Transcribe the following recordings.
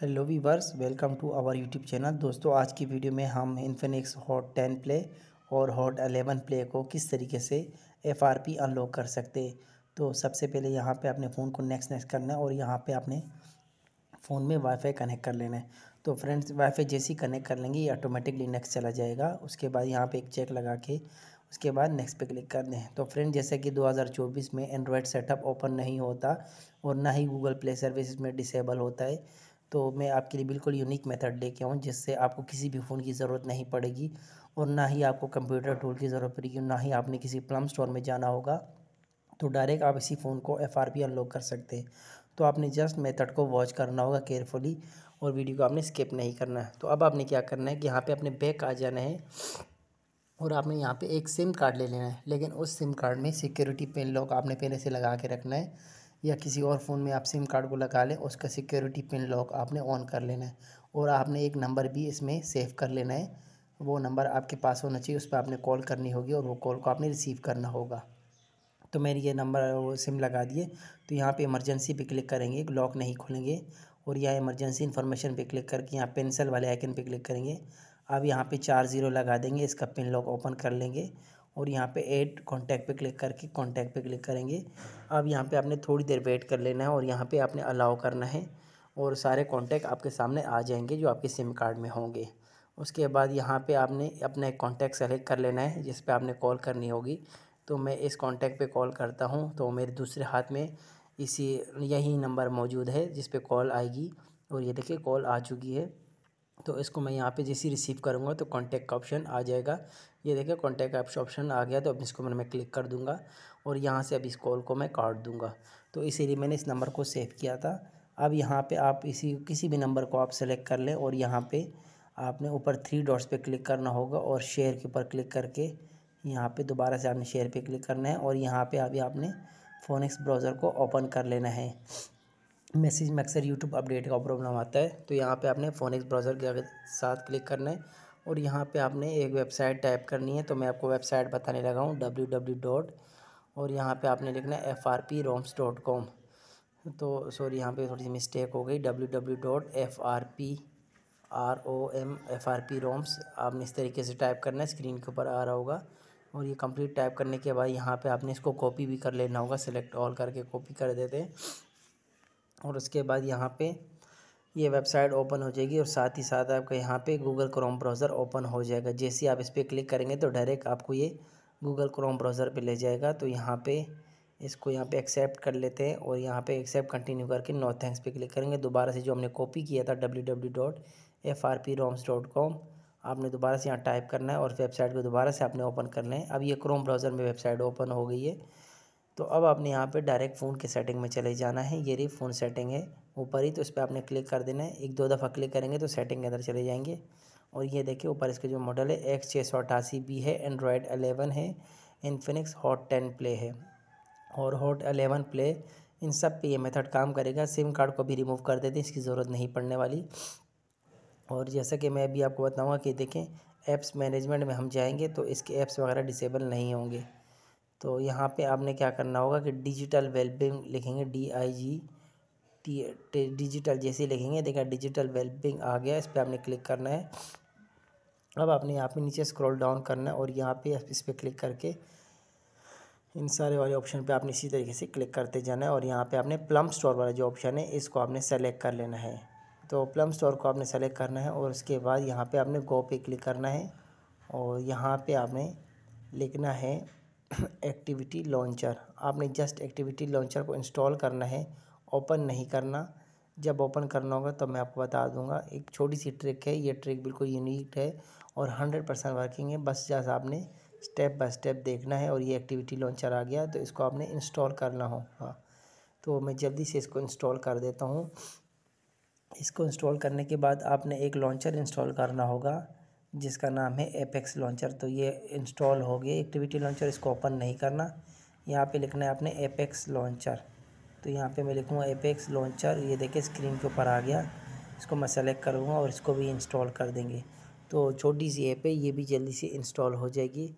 hello viewers welcome to our YouTube channel दोस्तों आज की वीडियो में हम इन्फिनिक्स हॉट टेन प्ले और हॉट अलेवन प्ले को किस तरीके से एफ आर पी अनलॉक कर सकते तो सबसे पहले यहाँ पे अपने फ़ोन को नेक्स्ट नेक्स्ट करना है और यहाँ पे अपने फ़ोन में वाईफाई कनेक्ट कर लेना है तो फ्रेंड्स वाईफाई जैसे ही कनेक्ट कर लेंगे ऑटोमेटिकली नेक्स्ट चला जाएगा उसके बाद यहाँ पर एक चेक लगा के उसके बाद नेक्स्ट पे क्लिक कर दें तो फ्रेंड जैसे कि 2024 में एंड्रॉयड सेटअप ओपन नहीं होता और ना ही गूगल प्ले सर्विस में डिसेबल होता है तो मैं आपके लिए बिल्कुल यूनिक मेथड लेके आऊँ जिससे आपको किसी भी फ़ोन की ज़रूरत नहीं पड़ेगी और ना ही आपको कंप्यूटर टूल की ज़रूरत पड़ेगी ना ही आपने किसी प्लम स्टोर में जाना होगा तो डायरेक्ट आप इसी फ़ोन को एफ आर पी अनलॉक कर सकते हैं तो आपने जस्ट मेथड को वॉच करना होगा केयरफुली और वीडियो को आपने स्किप नहीं करना है तो अब आपने क्या करना है कि यहाँ पर अपने बैक आ जाना है और आपने यहाँ पर एक सिम कार्ड ले लेना है लेकिन उस सिम कार्ड में सिक्योरिटी पिन लॉक आपने पहले से लगा के रखना है या किसी और फ़ोन में आप सिम कार्ड को लगा लें उसका सिक्योरिटी पिन लॉक आपने ऑन कर लेना है और आपने एक नंबर भी इसमें सेव कर लेना है वो नंबर आपके पास होना चाहिए उस पर आपने कॉल करनी होगी और वो कॉल को आपने रिसीव करना होगा तो मैंने ये नंबर वो सिम लगा दिए तो यहाँ पे इमरजेंसी पे क्लिक करेंगे लॉक नहीं खुलेंगे और यहाँ इमरजेंसी इन्फॉर्मेशन पे क्लिक करके यहाँ पेंसिल वाले आइकन पे क्लिक करेंगे अब यहाँ पे चार ज़ीरो लगा देंगे इसका पिन लॉक ओपन कर लेंगे और यहाँ पे ऐड कॉन्टैक्ट पे क्लिक करके कॉन्टैक्ट पे क्लिक करेंगे अब यहाँ पे आपने थोड़ी देर वेट कर लेना है और यहाँ पे आपने अलाउ करना है और सारे कॉन्टैक्ट आपके सामने आ जाएंगे जो आपके सिम कार्ड में होंगे उसके बाद यहाँ पे आपने अपना एक कॉन्टैक्ट सेलेक्ट कर लेना है जिस पर आपने कॉल करनी होगी तो मैं इस कॉन्टैक्ट पर कॉल करता हूँ तो मेरे दूसरे हाथ में इसी यही नंबर मौजूद है जिस पर कॉल आएगी और ये देखिए कॉल आ चुकी है तो इसको मैं यहाँ पे जैसे रिसीव करूँगा तो कॉन्टैक्ट का ऑप्शन आ जाएगा ये देखिए कॉन्टैक्ट ऐप्स ऑप्शन आ गया तो अब इसको मैं क्लिक कर दूँगा और यहाँ से अब इस कॉल को मैं काट दूंगा तो इसीलिए मैंने इस नंबर को सेव किया था अब यहाँ पे आप इसी किसी भी नंबर को आप सेलेक्ट कर लें और यहाँ पे आपने ऊपर थ्री डॉट्स पे क्लिक करना होगा और शेयर के ऊपर क्लिक करके यहाँ पे दोबारा से आपने शेयर पे क्लिक करना है और यहाँ पे अभी आपने फोनिक्स ब्राउज़र को ओपन कर लेना है मैसेज में अक्सर यूट्यूब अपडेट का प्रॉब्लम आता है तो यहाँ पर आपने फोनिक्स ब्राउज़र के साथ क्लिक करना है और यहाँ पे आपने एक वेबसाइट टाइप करनी है तो मैं आपको वेबसाइट बताने लगा हूँ डब्ल्यू डब्ल्यू डॉट और यहाँ पे आपने लिखना है F R P roms dot com तो सॉरी यहाँ पे थोड़ी सी मिस्टेक हो गई W W dot F R P R O M F R P roms आपने इस तरीके से टाइप करना है स्क्रीन के ऊपर आ रहा होगा और ये कंप्लीट टाइप करने के बाद यहाँ पे आपने इसको कॉपी भी कर लेना होगा सेलेक्ट ऑल करके कॉपी कर देते हैं और उसके बाद यहाँ पे ये वेबसाइट ओपन हो जाएगी और साथ ही साथ आपका यहाँ पे गूगल क्रोम ब्राउज़र ओपन हो जाएगा जैसे ही आप इस पर क्लिक करेंगे तो डायरेक्ट आपको ये गूगल क्रोम ब्राउज़र पे ले जाएगा तो यहाँ पे इसको यहाँ पे एक्सेप्ट कर लेते हैं और यहाँ पे एक्सेप्ट कंटिन्यू करके नो थैंक्स पे क्लिक करेंगे दोबारा से जो हमने कॉपी किया था W W dot F R P roms dot com आपने दोबारा से यहाँ टाइप करना है और वेबसाइट को दोबारा से आपने ओपन करना है अब ये क्रोम ब्राउज़र में वेबसाइट ओपन हो गई है तो अब आपने यहाँ पर डायरेक्ट फ़ोन के सेटिंग में चले जाना है ये रही फ़ोन सेटिंग है ऊपर ही तो इस पर आपने क्लिक कर देना है एक दो दफ़ा क्लिक करेंगे तो सेटिंग के अंदर चले जाएंगे और ये देखिए ऊपर इसके जो मॉडल है एक्स छः सौ अठासी बी है एंड्रॉयड अलेवन है इन्फिनिक्स हॉट टेन प्ले है और हॉट अलेवन प्ले इन सब पे ये मेथड काम करेगा सिम कार्ड को भी रिमूव कर देते इसकी ज़रूरत नहीं पड़ने वाली और जैसा कि मैं अभी आपको बताऊँगा कि देखें ऐप्स मैनेजमेंट में हम जाएँगे तो इसके ऐप्स वगैरह डिसेबल नहीं होंगे तो यहाँ पर आपने क्या करना होगा कि डिजिटल वेलबिंग लिखेंगे डी आई जी डिजिटल जैसे लिखेंगे देखा डिजिटल वेल्पिंग आ गया इस पर आपने क्लिक करना है अब आपने यहाँ पे नीचे स्क्रॉल डाउन करना है और यहाँ पे इस पर क्लिक करके इन सारे वाले ऑप्शन पे आपने इसी तरीके से क्लिक करते जाना है और यहाँ पे आपने प्लम स्टोर वाला जो ऑप्शन है इसको आपने सेलेक्ट कर लेना है तो प्लम स्टोर को आपने सेलेक्ट करना है और उसके बाद यहाँ पर आपने गो पे क्लिक करना है और यहाँ पर आपने लिखना है एक्टिविटी लॉन्चर आपने जस्ट एक्टिविटी लॉन्चर को इंस्टॉल करना है ओपन नहीं करना जब ओपन करना होगा तो मैं आपको बता दूंगा एक छोटी सी ट्रिक है ये ट्रिक बिल्कुल यूनिक है और हंड्रेड परसेंट वर्किंग है बस जैसा आपने स्टेप बाय स्टेप देखना है और ये एक्टिविटी लॉन्चर आ गया तो इसको आपने इंस्टॉल करना होगा हाँ, तो मैं जल्दी से इसको इंस्टॉल कर देता हूँ इसको इंस्टॉल करने के बाद आपने एक लॉन्चर इंस्टॉल करना होगा जिसका नाम है एपेक्स लॉन्चर तो ये इंस्टॉल हो गया एक्टिविटी लॉन्चर इसको ओपन नहीं करना यहाँ पे लिखना है आपने एपेक्स लॉन्चर तो यहाँ पे मैं लिखूँगा एपेक्स लॉन्चर ये देखिए स्क्रीन के ऊपर आ गया इसको मैं सेलेक्ट करूँगा और इसको भी इंस्टॉल कर देंगे तो छोटी सी ऐप है ये भी जल्दी से इंस्टॉल हो जाएगी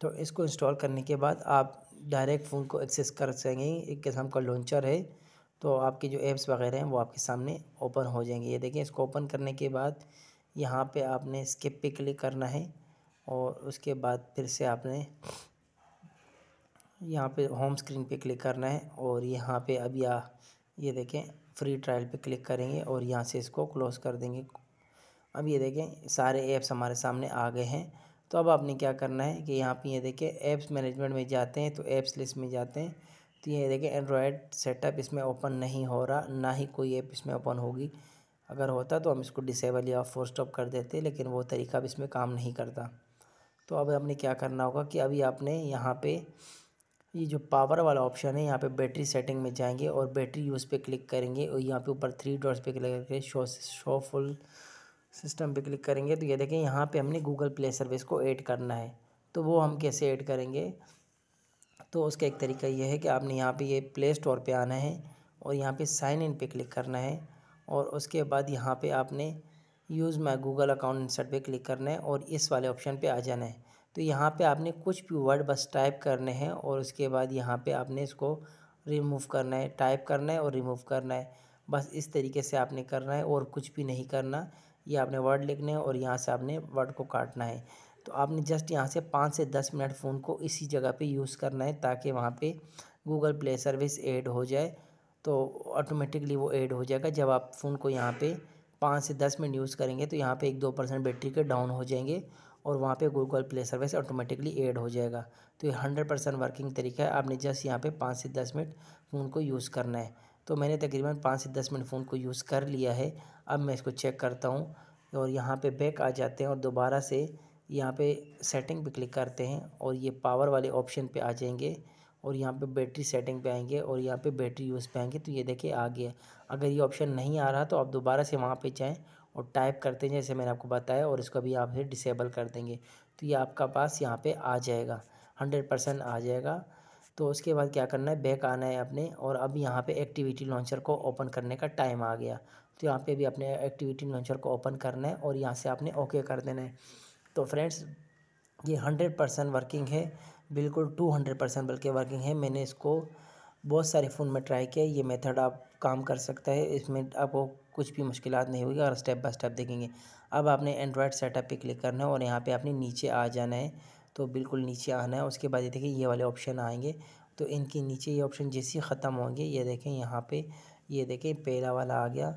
तो इसको इंस्टॉल करने के बाद आप डायरेक्ट फ़ोन को एक्सेस कर सकेंगे एक किस्म का लॉन्चर है तो आपके जो ऐप्स वगैरह हैं वो आपके सामने ओपन हो जाएंगे ये देखें इसको ओपन करने के बाद यहाँ पे आपने स्किप पे क्लिक करना है और उसके बाद फिर से आपने यहाँ पे होम स्क्रीन पे क्लिक करना है और यहाँ पे अभी आ ये देखें फ्री ट्रायल पे क्लिक करेंगे और यहाँ से इसको क्लोज़ कर देंगे अब ये देखें सारे ऐप्स हमारे सामने आ गए हैं तो अब आपने क्या करना है कि यहाँ पे ये देखें ऐप्स मैनेजमेंट में जाते हैं तो ऐप्स लिस्ट में जाते हैं तो ये देखें एंड्रॉयड सेटअप इसमें ओपन नहीं हो रहा ना ही कोई ऐप इसमें ओपन होगी अगर होता तो हम इसको डिसेबल या फोर स्टॉप कर देते लेकिन वो तरीका अब इसमें काम नहीं करता तो अब आपने क्या करना होगा कि अभी आपने यहाँ पे ये जो पावर वाला ऑप्शन है यहाँ पे बैटरी सेटिंग में जाएंगे और बैटरी यूज़ पे क्लिक करेंगे और यहाँ पे ऊपर थ्री डॉट्स पे क्लिक करके शो शो फुल सिस्टम पे क्लिक करेंगे तो ये देखें यहाँ पे हमने गूगल प्ले सर्विस को ऐड करना है तो वो हम कैसे ऐड करेंगे तो उसका एक तरीका ये है कि आपने यहाँ पर ये प्ले स्टोर पर आना है और यहाँ पर साइन इन पर क्लिक करना है और उसके बाद यहाँ पर आपने use my Google account insert पर क्लिक करना है और इस वाले ऑप्शन पर आ जाना है तो यहाँ पे आपने कुछ भी वर्ड बस टाइप करने हैं और उसके बाद यहाँ पे आपने इसको रिमूव करना है टाइप करना है और रिमूव करना है बस इस तरीके से आपने करना है और कुछ भी नहीं करना ये आपने वर्ड लिखने हैं और यहाँ से आपने वर्ड को काटना है तो आपने जस्ट यहाँ से पाँच से दस मिनट फ़ोन को इसी जगह पर यूज़ करना है ताकि वहाँ पर गूगल प्ले सर्विस एड हो जाए तो ऑटोमेटिकली वो ऐड हो जाएगा जब आप फ़ोन को यहाँ पे पाँच से दस मिनट यूज़ करेंगे तो यहाँ पे एक दो परसेंट बैटरी के डाउन हो जाएंगे और वहाँ पे Google Play service automatically add हो जाएगा तो ये हंड्रेड परसेंट वर्किंग तरीका है आपने जस्ट यहाँ पे पाँच से दस मिनट फ़ोन को यूज़ करना है तो मैंने तकरीबन पाँच से दस मिनट फ़ोन को यूज़ कर लिया है अब मैं इसको चेक करता हूँ और यहाँ पर बैक आ जाते हैं और दोबारा से यहाँ पर सेटिंग पर क्लिक करते हैं और ये पावर वाले ऑप्शन पर आ जाएंगे और यहाँ पे बैटरी सेटिंग पे आएंगे और यहाँ पे बैटरी यूज़ पे आएंगे तो ये देखिए आ गया अगर ये ऑप्शन नहीं आ रहा तो आप दोबारा से वहाँ पे जाएँ और टाइप करते हैं जैसे मैंने आपको बताया और इसको अभी आप डिसेबल कर देंगे तो ये आपका पास यहाँ पे आ जाएगा हंड्रेड परसेंट आ जाएगा तो उसके बाद क्या करना है बैक आना है अपने और अब यहाँ पे एक्टिविटी लॉन्चर को ओपन करने का टाइम आ गया तो यहाँ पे भी अपने एक्टिविटी लॉन्चर को ओपन करना है और यहाँ से आपने ओके कर देना है तो फ्रेंड्स ये हंड्रेड परसेंट वर्किंग है बिल्कुल टू हंड्रेड परसेंट बल्कि वर्किंग है मैंने इसको बहुत सारे फ़ोन में ट्राई किया ये मेथड आप काम कर सकता है इसमें आपको कुछ भी मुश्किल नहीं होगी और स्टेप बाय स्टेप देखेंगे अब आपने एंड्रॉयड सेटअप पे क्लिक करना है और यहाँ पे आपने नीचे आ जाना है तो बिल्कुल नीचे आना है उसके बाद ये देखिए ये वाले ऑप्शन आएंगे तो इनके नीचे ये ऑप्शन जैसे ख़त्म होंगे ये देखें यहाँ पर ये देखें पहला वाला आ गया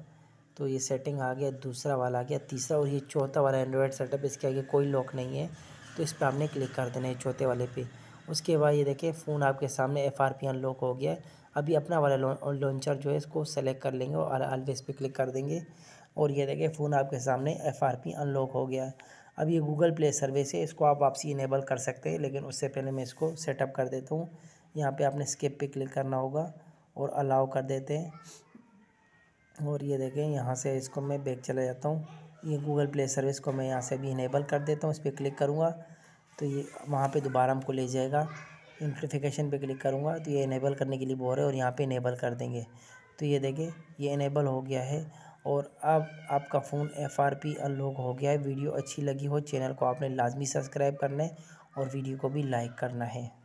तो ये सेटिंग आ गया दूसरा वाला आ गया तीसरा और ये चौथा वाला एंड्रॉयड सेटअप इसके आगे कोई लॉक नहीं है तो इस पर आपने क्लिक कर देना है चौथे वाले पर उसके बाद ये देखिए फ़ोन आपके सामने एफ आर पी अनलॉक हो गया है अभी अपना वाला लॉन्चर जो है इसको सेलेक्ट कर लेंगे और ऑलवेज पे क्लिक कर देंगे और ये देखिए फ़ोन आपके सामने एफ आर पी अनलॉक हो गया है अब ये गूगल प्ले सर्विस है इसको आप वापसी इनेबल कर सकते हैं लेकिन उससे पहले मैं इसको सेटअप कर देता हूँ यहाँ पे आपने स्किप पे क्लिक करना होगा और अलाउ कर देते हैं और ये देखें यहाँ से इसको मैं बैक चला जाता हूँ ये गूगल प्ले सर्विस को मैं यहाँ से भी इनेबल कर देता हूँ इस पर क्लिक करूँगा तो ये वहाँ पे दोबारा हमको ले जाएगा नोटिफिकेशन पे क्लिक करूँगा तो ये इनेबल करने के लिए बोल है और यहाँ पे इनेबल कर देंगे तो ये देखें ये इनेबल हो गया है और अब आपका phone F R P unlock हो गया है वीडियो अच्छी लगी हो चैनल को आपने लाजमी सब्सक्राइब करना है और वीडियो को भी लाइक करना है